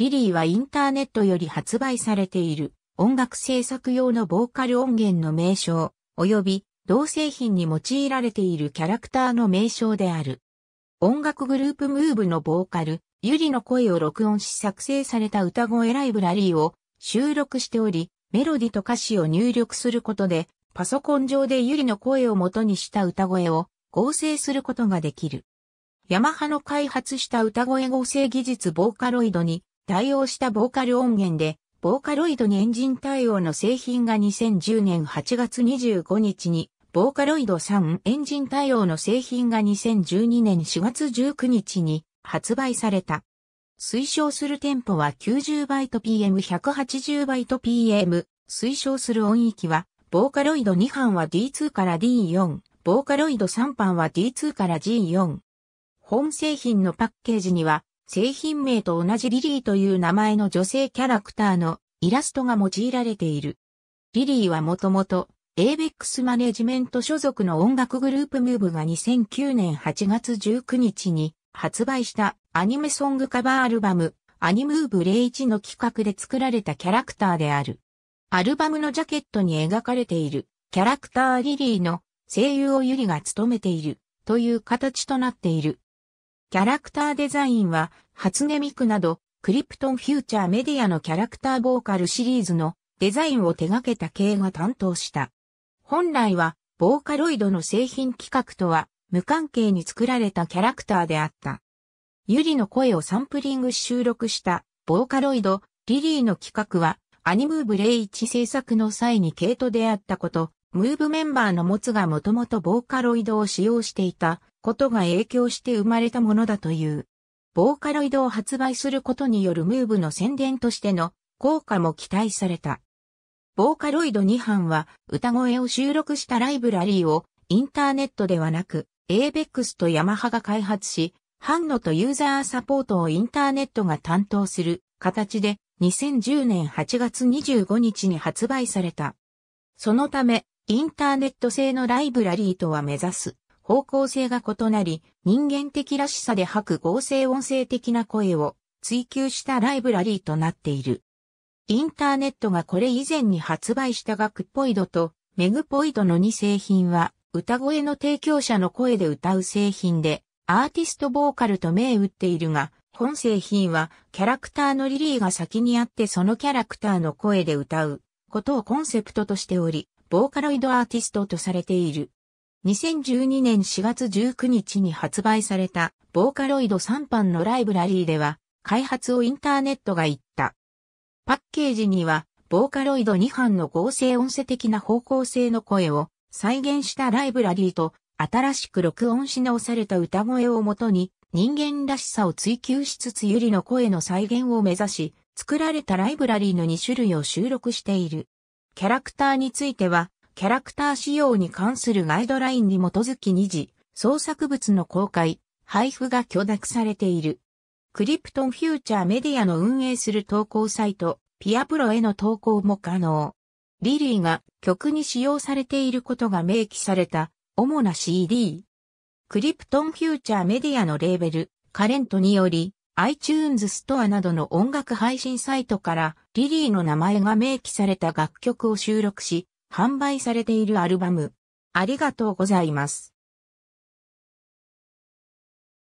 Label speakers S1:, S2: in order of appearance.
S1: リリーはインターネットより発売されている音楽制作用のボーカル音源の名称、及び同製品に用いられているキャラクターの名称である。音楽グループムーブのボーカル、ユリの声を録音し作成された歌声ライブラリーを収録しており、メロディと歌詞を入力することで、パソコン上でユリの声を元にした歌声を合成することができる。ヤマハの開発した歌声合成技術ボーカロイドに対応したボーカル音源で、ボーカロイドにエンジン対応の製品が2010年8月25日に、ボーカロイド3エンジン対応の製品が2012年4月19日に発売された。推奨する店舗は 90bpm、180bpm、推奨する音域は、ボーカロイド2班は D2 から D4、ボーカロイド3班は D2 から G4。本製品のパッケージには、製品名と同じリリーという名前の女性キャラクターのイラストが用いられている。リリーはもともと、エイベックスマネジメント所属の音楽グループムーブが2009年8月19日に発売したアニメソングカバーアルバムアニムーブ01の企画で作られたキャラクターである。アルバムのジャケットに描かれているキャラクターリリーの声優をユリが務めているという形となっている。キャラクターデザインは、初音ミクなど、クリプトンフューチャーメディアのキャラクターボーカルシリーズのデザインを手掛けた系が担当した。本来は、ボーカロイドの製品企画とは、無関係に作られたキャラクターであった。ユリの声をサンプリング収録した、ボーカロイド、リリーの企画は、アニムーブレイ1制作の際に系と出会ったこと、ムーブメンバーの持つがもともとボーカロイドを使用していたことが影響して生まれたものだという。ボーカロイドを発売することによるムーブの宣伝としての効果も期待された。ボーカロイド2版は歌声を収録したライブラリーをインターネットではなく ABEX とヤマハが開発し、ハンノとユーザーサポートをインターネットが担当する形で2010年8月25日に発売された。そのため、インターネット製のライブラリーとは目指す方向性が異なり、人間的らしさで吐く合成音声的な声を追求したライブラリーとなっている。インターネットがこれ以前に発売したガクポイドとメグポイドの2製品は歌声の提供者の声で歌う製品でアーティストボーカルと銘打っているが、本製品はキャラクターのリリーが先にあってそのキャラクターの声で歌うことをコンセプトとしており、ボーカロイドアーティストとされている。2012年4月19日に発売されたボーカロイド3版のライブラリーでは開発をインターネットが言った。パッケージにはボーカロイド2版の合成音声的な方向性の声を再現したライブラリーと新しく録音し直された歌声をもとに人間らしさを追求しつつゆりの声の再現を目指し作られたライブラリーの2種類を収録している。キャラクターについてはキャラクター仕様に関するガイドラインに基づき2次、創作物の公開、配布が許諾されている。クリプトンフューチャーメディアの運営する投稿サイト、ピアプロへの投稿も可能。リリーが曲に使用されていることが明記された主な CD。クリプトンフューチャーメディアのレーベル、カレントにより iTunes ストアなどの音楽配信サイトからリリーの名前が明記された楽曲を収録し、販売されているアルバム。ありがとうございます。